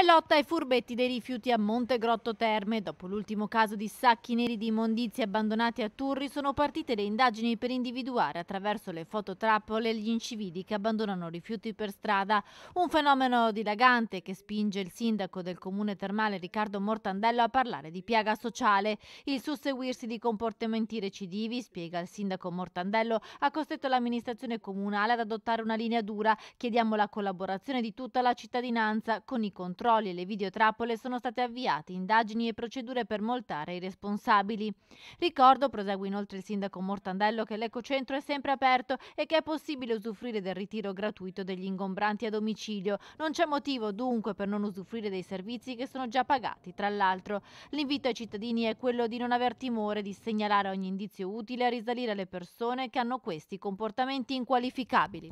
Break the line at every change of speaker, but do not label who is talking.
E lotta ai furbetti dei rifiuti a Monte Grotto Terme. Dopo l'ultimo caso di sacchi neri di immondizie abbandonati a Turri, sono partite le indagini per individuare attraverso le fototrappole gli incivili che abbandonano rifiuti per strada. Un fenomeno dilagante che spinge il sindaco del comune termale Riccardo Mortandello a parlare di piaga sociale. Il susseguirsi di comportamenti recidivi, spiega il sindaco Mortandello, ha costretto l'amministrazione comunale ad adottare una linea dura. Chiediamo la collaborazione di tutta la cittadinanza con i controlli controlli e le videotrappole sono state avviate indagini e procedure per moltare i responsabili. Ricordo, prosegue inoltre il sindaco Mortandello, che l'ecocentro è sempre aperto e che è possibile usufruire del ritiro gratuito degli ingombranti a domicilio. Non c'è motivo dunque per non usufruire dei servizi che sono già pagati. Tra l'altro, l'invito ai cittadini è quello di non aver timore di segnalare ogni indizio utile a risalire alle persone che hanno questi comportamenti inqualificabili.